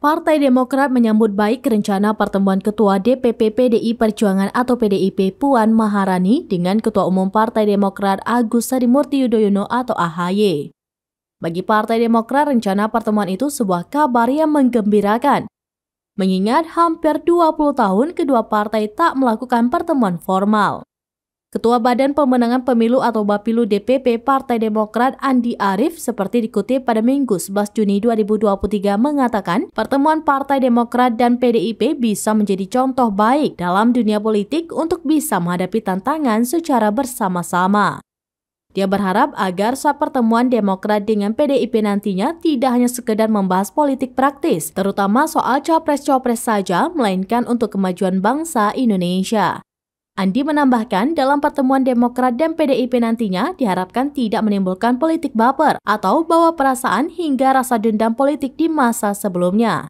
Partai Demokrat menyambut baik rencana pertemuan Ketua DPP PDI Perjuangan atau PDIP Puan Maharani dengan Ketua Umum Partai Demokrat Agus Sarimurti Yudhoyono atau AHY. Bagi Partai Demokrat, rencana pertemuan itu sebuah kabar yang menggembirakan. Mengingat hampir 20 tahun kedua partai tak melakukan pertemuan formal. Ketua Badan Pemenangan Pemilu atau Bapilu DPP Partai Demokrat Andi Arief seperti dikutip pada Minggu 11 Juni 2023 mengatakan pertemuan Partai Demokrat dan PDIP bisa menjadi contoh baik dalam dunia politik untuk bisa menghadapi tantangan secara bersama-sama. Dia berharap agar saat pertemuan Demokrat dengan PDIP nantinya tidak hanya sekedar membahas politik praktis, terutama soal cawapres-cawapres saja, melainkan untuk kemajuan bangsa Indonesia. Andi menambahkan, dalam pertemuan Demokrat dan PDIP nantinya diharapkan tidak menimbulkan politik baper atau bawa perasaan hingga rasa dendam politik di masa sebelumnya.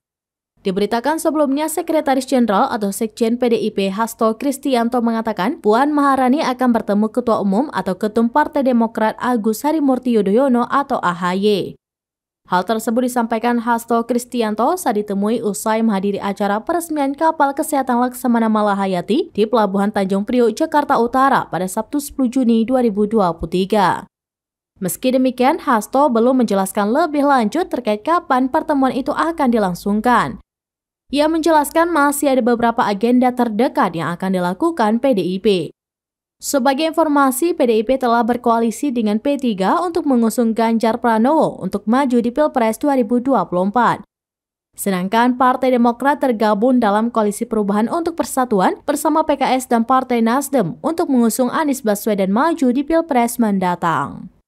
Diberitakan sebelumnya, Sekretaris Jenderal atau Sekjen PDIP Hasto Kristianto mengatakan Puan Maharani akan bertemu Ketua Umum atau Ketum Partai Demokrat Agus Harimurti Yudhoyono atau AHY. Hal tersebut disampaikan Hasto Kristianto saat ditemui usai menghadiri acara peresmian kapal kesehatan Laksamana Malahayati di Pelabuhan Tanjung Priok, Jakarta Utara pada Sabtu 10 Juni 2023. Meski demikian, Hasto belum menjelaskan lebih lanjut terkait kapan pertemuan itu akan dilangsungkan. Ia menjelaskan masih ada beberapa agenda terdekat yang akan dilakukan PDIP. Sebagai informasi, PDIP telah berkoalisi dengan P3 untuk mengusung Ganjar Pranowo untuk maju di Pilpres 2024. Sedangkan Partai Demokrat tergabung dalam Koalisi Perubahan untuk Persatuan bersama PKS dan Partai Nasdem untuk mengusung Anies Baswedan maju di Pilpres mendatang.